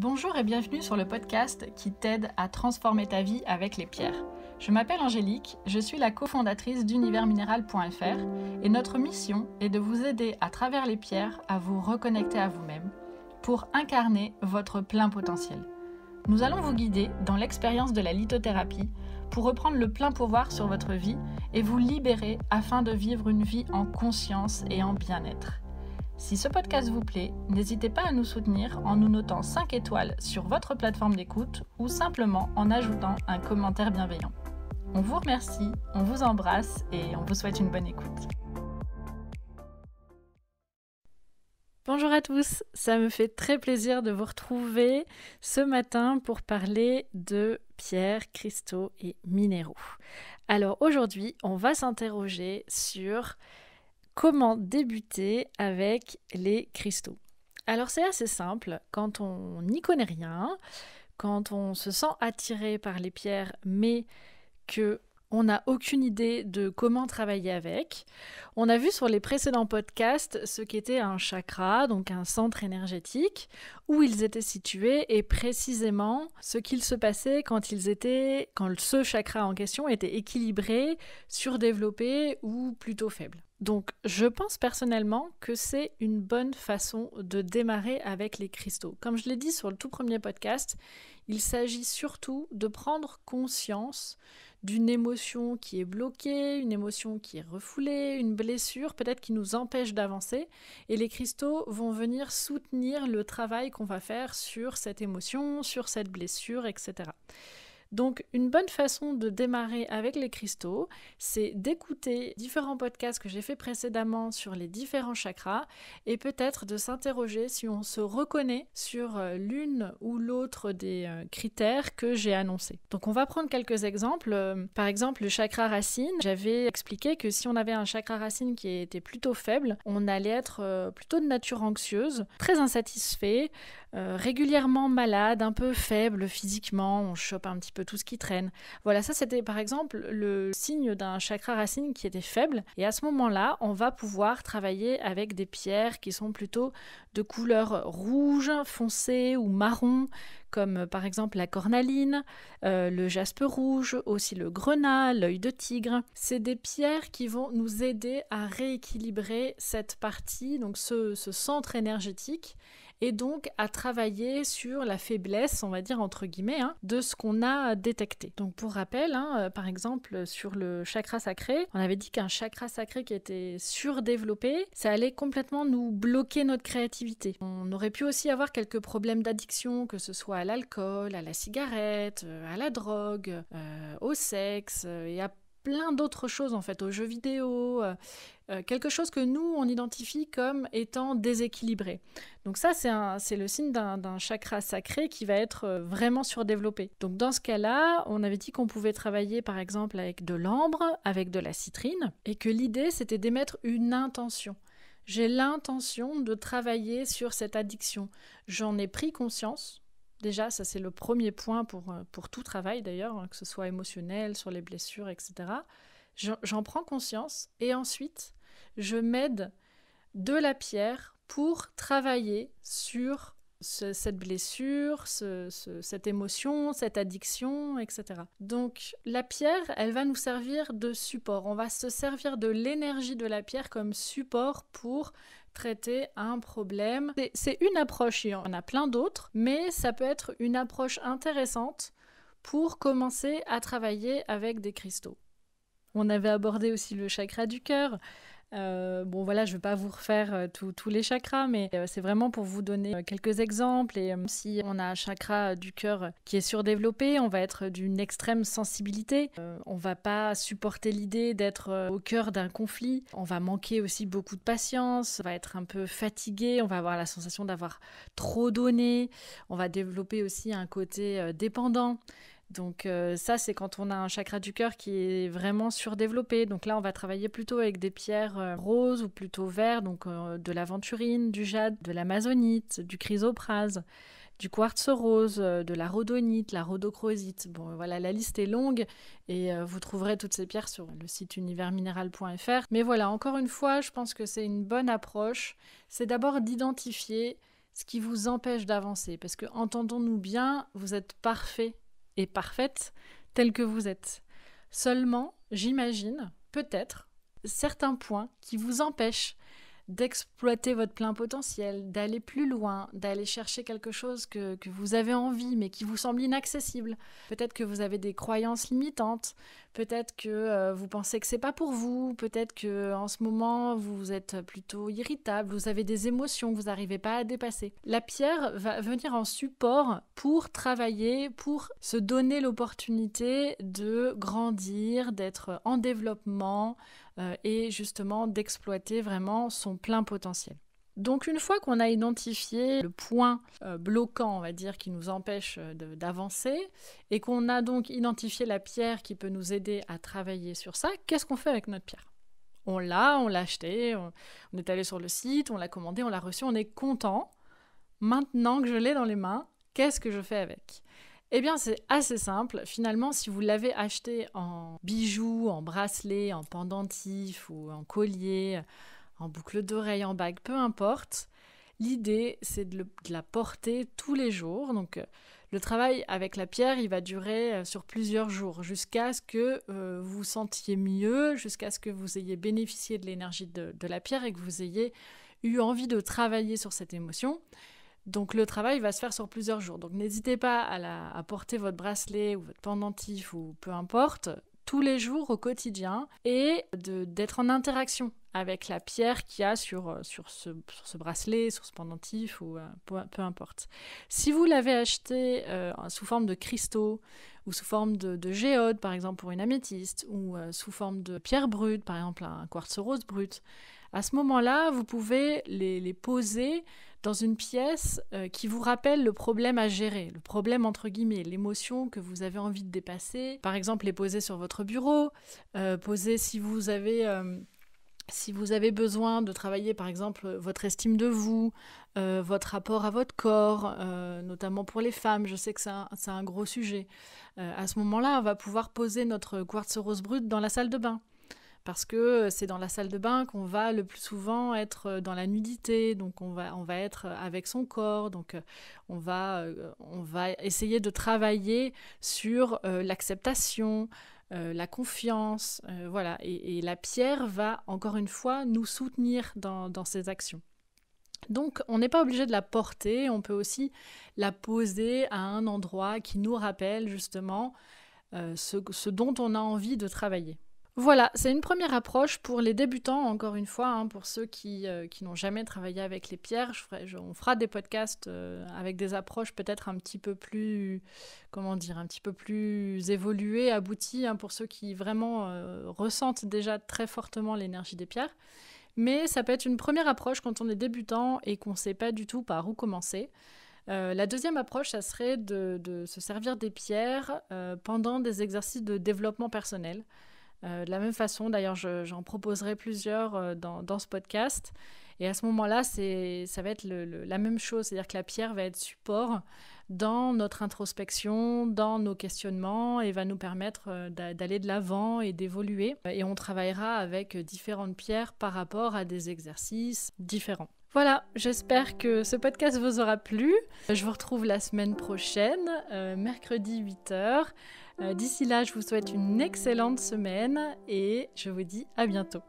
Bonjour et bienvenue sur le podcast qui t'aide à transformer ta vie avec les pierres. Je m'appelle Angélique, je suis la cofondatrice d'universminéral.fr et notre mission est de vous aider à travers les pierres à vous reconnecter à vous-même pour incarner votre plein potentiel. Nous allons vous guider dans l'expérience de la lithothérapie pour reprendre le plein pouvoir sur votre vie et vous libérer afin de vivre une vie en conscience et en bien-être. Si ce podcast vous plaît, n'hésitez pas à nous soutenir en nous notant 5 étoiles sur votre plateforme d'écoute ou simplement en ajoutant un commentaire bienveillant. On vous remercie, on vous embrasse et on vous souhaite une bonne écoute. Bonjour à tous, ça me fait très plaisir de vous retrouver ce matin pour parler de pierres, cristaux et minéraux. Alors aujourd'hui, on va s'interroger sur Comment débuter avec les cristaux Alors c'est assez simple, quand on n'y connaît rien, quand on se sent attiré par les pierres mais que on n'a aucune idée de comment travailler avec. On a vu sur les précédents podcasts ce qu'était un chakra, donc un centre énergétique, où ils étaient situés et précisément ce qu'il se passait quand ils étaient, quand ce chakra en question était équilibré, surdéveloppé ou plutôt faible. Donc je pense personnellement que c'est une bonne façon de démarrer avec les cristaux. Comme je l'ai dit sur le tout premier podcast, il s'agit surtout de prendre conscience d'une émotion qui est bloquée, une émotion qui est refoulée, une blessure peut-être qui nous empêche d'avancer. Et les cristaux vont venir soutenir le travail qu'on va faire sur cette émotion, sur cette blessure, etc. Donc une bonne façon de démarrer avec les cristaux, c'est d'écouter différents podcasts que j'ai fait précédemment sur les différents chakras et peut-être de s'interroger si on se reconnaît sur euh, l'une ou l'autre des euh, critères que j'ai annoncés. Donc on va prendre quelques exemples. Euh, par exemple, le chakra racine, j'avais expliqué que si on avait un chakra racine qui était plutôt faible, on allait être plutôt de nature anxieuse, très insatisfait, euh, régulièrement malade, un peu faible physiquement, on chope un petit peu tout ce qui traîne. Voilà, ça c'était par exemple le signe d'un chakra racine qui était faible. Et à ce moment-là, on va pouvoir travailler avec des pierres qui sont plutôt de couleur rouge, foncé ou marron, comme euh, par exemple la cornaline, euh, le jaspe rouge, aussi le grenat, l'œil de tigre. C'est des pierres qui vont nous aider à rééquilibrer cette partie, donc ce centre énergétique et donc à travailler sur la faiblesse, on va dire entre guillemets, hein, de ce qu'on a détecté. Donc pour rappel, hein, euh, par exemple sur le chakra sacré, on avait dit qu'un chakra sacré qui était surdéveloppé, ça allait complètement nous bloquer notre créativité. On aurait pu aussi avoir quelques problèmes d'addiction, que ce soit à l'alcool, à la cigarette, euh, à la drogue, euh, au sexe et à plein d'autres choses en fait, aux jeux vidéo, euh, euh, quelque chose que nous on identifie comme étant déséquilibré. Donc ça c'est le signe d'un chakra sacré qui va être euh, vraiment surdéveloppé. Donc dans ce cas-là, on avait dit qu'on pouvait travailler par exemple avec de l'ambre, avec de la citrine, et que l'idée c'était d'émettre une intention. J'ai l'intention de travailler sur cette addiction. J'en ai pris conscience, Déjà, ça c'est le premier point pour, euh, pour tout travail d'ailleurs, hein, que ce soit émotionnel, sur les blessures, etc. J'en prends conscience et ensuite, je m'aide de la pierre pour travailler sur cette blessure, cette émotion, cette addiction, etc. Donc la pierre, elle va nous servir de support. On va se servir de l'énergie de la pierre comme support pour traiter un problème. C'est une approche, il y en a plein d'autres, mais ça peut être une approche intéressante pour commencer à travailler avec des cristaux. On avait abordé aussi le chakra du cœur, euh, bon voilà, je ne vais pas vous refaire euh, tous les chakras, mais euh, c'est vraiment pour vous donner quelques exemples. Et si on a un chakra du cœur qui est surdéveloppé, on va être d'une extrême sensibilité. on on va pas supporter l'idée d'être au cœur d'un conflit. On va manquer aussi beaucoup de patience. On va être un peu fatigué. On va avoir la sensation d'avoir trop donné. On va développer aussi un côté dépendant. Donc euh, ça, c'est quand on a un chakra du cœur qui est vraiment surdéveloppé. Donc là, on va travailler plutôt avec des pierres euh, roses ou plutôt vertes, donc euh, de l'aventurine, du jade, de l'amazonite, du chrysoprase, du quartz rose, de la rhodonite, la rhodochrosite. Bon, voilà, la liste est longue et vous trouverez toutes ces pierres sur le site universminéral.fr. Mais voilà, encore une fois, je pense que c'est une bonne approche. C'est d'abord d'identifier ce qui vous empêche d'avancer. Parce que, entendons-nous bien, vous êtes parfait parfaite telle que vous êtes. Seulement, j'imagine, peut-être, certains points qui vous empêchent d'exploiter votre plein potentiel, d'aller plus loin, d'aller chercher quelque chose que, vous avez envie mais qui vous semble inaccessible. Peut-être que vous avez des croyances limitantes, peut-être que euh, vous pensez que c'est pas pour vous, peut-être que en ce moment vous êtes plutôt irritable, vous avez des émotions que vous n'arrivez pas à dépasser. La pierre va venir en support pour travailler, pour se donner l'opportunité de grandir, d'être en développement, euh, et justement d'exploiter vraiment son plein potentiel. Donc une fois qu'on a identifié le point euh, bloquant, on va dire, qui nous empêche euh, d'avancer, et qu'on a donc identifié la pierre qui peut nous aider à travailler sur ça, qu'est-ce qu'on fait avec notre pierre On l'a, on l'a acheté, on, on est allé sur le site, on l'a commandé, on l'a reçu, on est content. Maintenant que je l'ai dans les mains, qu'est-ce que je fais avec eh bien, c'est assez simple. Finalement, si vous l'avez acheté en bijoux, en bracelet, en pendentif ou en collier, en boucle d'oreille, en bague, peu importe, l'idée, c'est de, la porter tous les jours. Donc, euh, le travail avec la pierre, il va durer euh, sur plusieurs jours, jusqu'à ce que vous euh, vous sentiez mieux, jusqu'à ce que vous ayez bénéficié de l'énergie de la pierre et que vous ayez eu envie de travailler sur cette émotion. Donc le travail va se faire sur plusieurs jours. Donc n'hésitez pas à, porter votre bracelet ou votre pendentif ou peu importe tous les jours au quotidien et d'être en interaction avec la pierre qu'il y a sur, euh, ce, bracelet, sur ce pendentif ou euh, peu, importe. Si vous l'avez acheté euh, sous forme de cristaux ou sous forme de, géode par exemple pour une améthyste ou sous forme de pierre brute par exemple un quartz rose brut, à ce moment-là vous pouvez les poser dans une pièce euh, qui vous rappelle le problème à gérer, le problème entre guillemets, l'émotion que vous avez envie de dépasser. Par exemple, les poser sur votre bureau, euh, poser si vous avez... Euh, si vous avez besoin de travailler, par exemple, votre estime de vous, votre rapport à votre corps, notamment pour les femmes, je sais que c'est un, gros sujet, à ce moment-là, on va pouvoir poser notre quartz rose brut dans la salle de bain parce que euh, c'est dans la salle de bain qu'on va le plus souvent être euh, dans la nudité, donc on va, on va être euh, avec son corps, donc on va, on va essayer de travailler sur l'acceptation, la confiance, voilà. Et, la pierre va, encore une fois, nous soutenir dans, dans ces actions. Donc, on n'est pas obligé de la porter, on peut aussi la poser à un endroit qui nous rappelle justement ce, ce dont on a envie de travailler. Voilà, c'est une première approche pour les débutants, encore une fois, hein, pour ceux euh, qui, n'ont jamais travaillé avec les pierres. on fera des podcasts euh, avec des approches peut-être un petit peu plus, comment dire, un petit peu plus évoluées, abouties, hein, pour ceux qui vraiment euh, ressentent déjà très fortement l'énergie des pierres. Mais ça peut être une première approche quand on est débutant et qu'on ne sait pas du tout par où commencer. la deuxième approche, ça serait de, se servir des pierres pendant des exercices de développement personnel. Euh, de la même façon, d'ailleurs, j'en proposerai plusieurs euh, dans, ce podcast. Et à ce moment-là, ça va être la même chose, c'est-à-dire que la pierre va être support dans notre introspection, dans nos questionnements, et va nous permettre euh, d'aller de l'avant et d'évoluer. Et on travaillera avec différentes pierres par rapport à des exercices différents. Voilà, j'espère que ce podcast vous aura plu. Euh, je vous retrouve la semaine prochaine, euh, mercredi 8h. Euh, d'ici là, je vous souhaite une excellente semaine et je vous dis à bientôt.